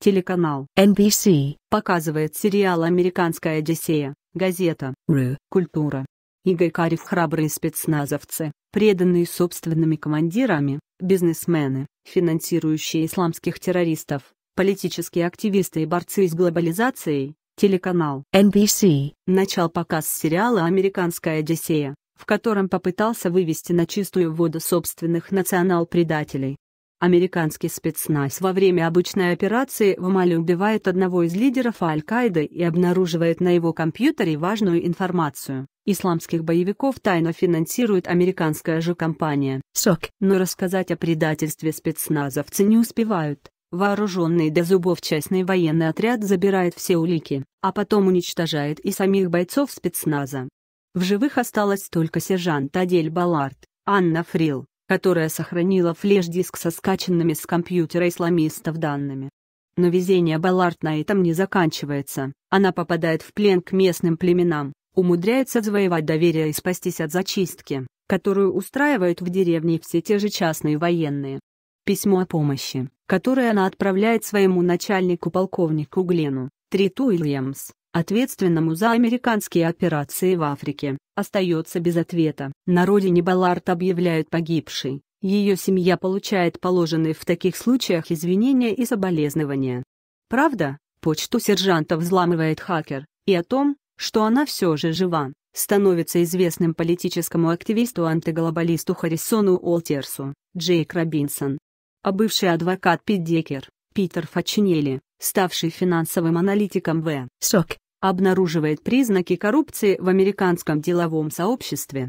Телеканал NBC показывает сериал «Американская Одиссея», газета «Ру», «Культура». Игорь Карев храбрые спецназовцы, преданные собственными командирами, бизнесмены, финансирующие исламских террористов, политические активисты и борцы с глобализацией, телеканал NBC начал показ сериала «Американская Одиссея», в котором попытался вывести на чистую воду собственных национал-предателей. Американский спецназ во время обычной операции в Мали убивает одного из лидеров Аль-Каиды и обнаруживает на его компьютере важную информацию. Исламских боевиков тайно финансирует американская же компания. Сок. Но рассказать о предательстве спецназовцы не успевают. Вооруженный до зубов частный военный отряд забирает все улики, а потом уничтожает и самих бойцов спецназа. В живых осталось только сержант Адель Баллард, Анна Фрил, которая сохранила флеш-диск со скачанными с компьютера исламистов данными. Но везение Баллард на этом не заканчивается, она попадает в плен к местным племенам, умудряется завоевать доверие и спастись от зачистки, которую устраивают в деревне все те же частные военные. Письмо о помощи, которое она отправляет своему начальнику полковнику Глену, Трит Уильямс, ответственному за американские операции в Африке, остается без ответа. На родине Баллард объявляют погибшей, ее семья получает положенные в таких случаях извинения и соболезнования. Правда, почту сержанта взламывает хакер, и о том, что она все же жива, становится известным политическому активисту-антиглобалисту Харрисону Олтерсу Джейк Робинсон. А бывший адвокат Пит Декер, Питер Фачинелли, ставший финансовым аналитиком В. СОК, обнаруживает признаки коррупции в американском деловом сообществе.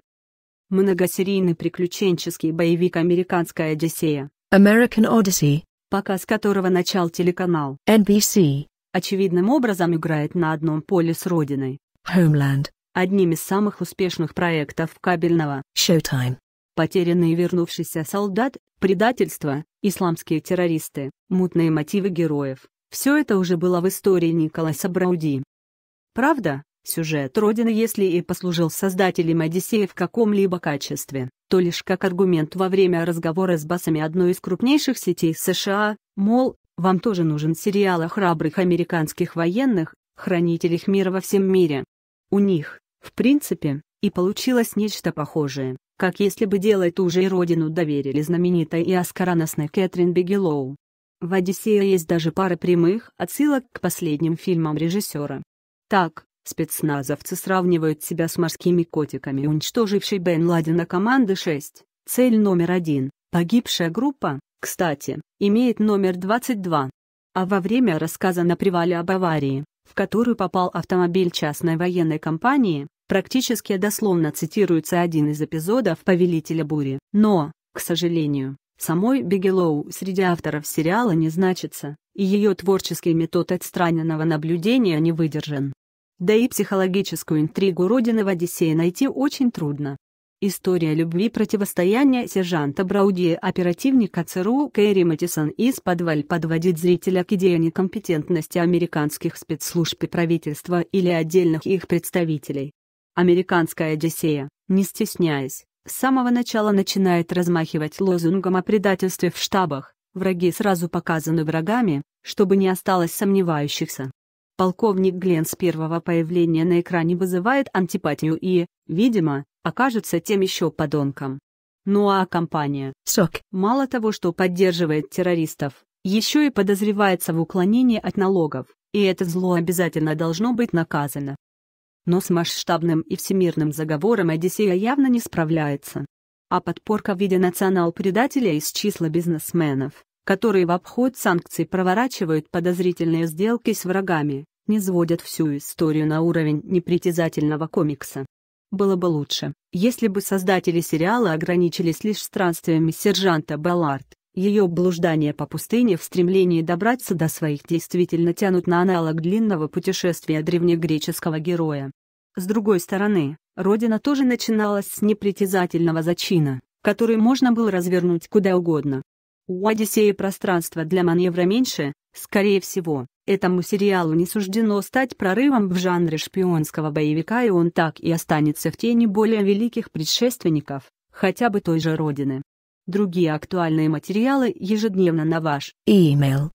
Многосерийный приключенческий боевик «Американская Одиссея» American Odyssey, показ которого начал телеканал NBC, очевидным образом играет на одном поле с родиной Homeland, одним из самых успешных проектов кабельного Showtime. Потерянный и вернувшийся солдат, предательство, исламские террористы, мутные мотивы героев, все это уже было в истории Николаса Брауди. Правда, сюжет Родины если и послужил создателем Одиссея в каком-либо качестве, то лишь как аргумент во время разговора с басами одной из крупнейших сетей США, мол, вам тоже нужен сериал о храбрых американских военных, хранителях мира во всем мире. У них, в принципе, и получилось нечто похожее, как если бы делать ту же и родину доверили знаменитой и оскароносной Кэтрин Бигелоу. В «Одиссее» есть даже пара прямых отсылок к последним фильмам режиссера. Так, спецназовцы сравнивают себя с морскими котиками уничтожившей Бен Ладена команды 6, цель номер один, погибшая группа, кстати, имеет номер 22. А во время рассказа на привале об аварии, в которую попал автомобиль частной военной компании, практически дословно цитируется один из эпизодов «Повелителя бури». Но, к сожалению, Самой Бигелоу среди авторов сериала не значится, и ее творческий метод отстраненного наблюдения не выдержан. Да и психологическую интригу Родины в Одиссее найти очень трудно. История любви противостояния сержанта Браудии оперативника ЦРУ Кэрри Мэтисон из подваль подводит зрителя к идее некомпетентности американских спецслужб и правительства или отдельных их представителей. Американская Одиссея, не стесняясь, с самого начала начинает размахивать лозунгом о предательстве в штабах, враги сразу показаны врагами, чтобы не осталось сомневающихся. Полковник Гленн с первого появления на экране вызывает антипатию и, видимо, окажется тем еще подонком. Ну а компания «Сок» мало того, что поддерживает террористов, еще и подозревается в уклонении от налогов, и это зло обязательно должно быть наказано но с масштабным и всемирным заговором Одиссея явно не справляется. А подпорка в виде национал-предателя из числа бизнесменов, которые в обход санкций проворачивают подозрительные сделки с врагами, не сводят всю историю на уровень непритязательного комикса. Было бы лучше, если бы создатели сериала ограничились лишь странствиями сержанта Беллард. Ее блуждания по пустыне в стремлении добраться до своих действительно тянут на аналог длинного путешествия древнегреческого героя. С другой стороны, родина тоже начиналась с непритязательного зачина, который можно было развернуть куда угодно. У Одиссея пространства для маневра меньше, скорее всего, этому сериалу не суждено стать прорывом в жанре шпионского боевика и он так и останется в тени более великих предшественников, хотя бы той же родины. Другие актуальные материалы ежедневно на ваш email.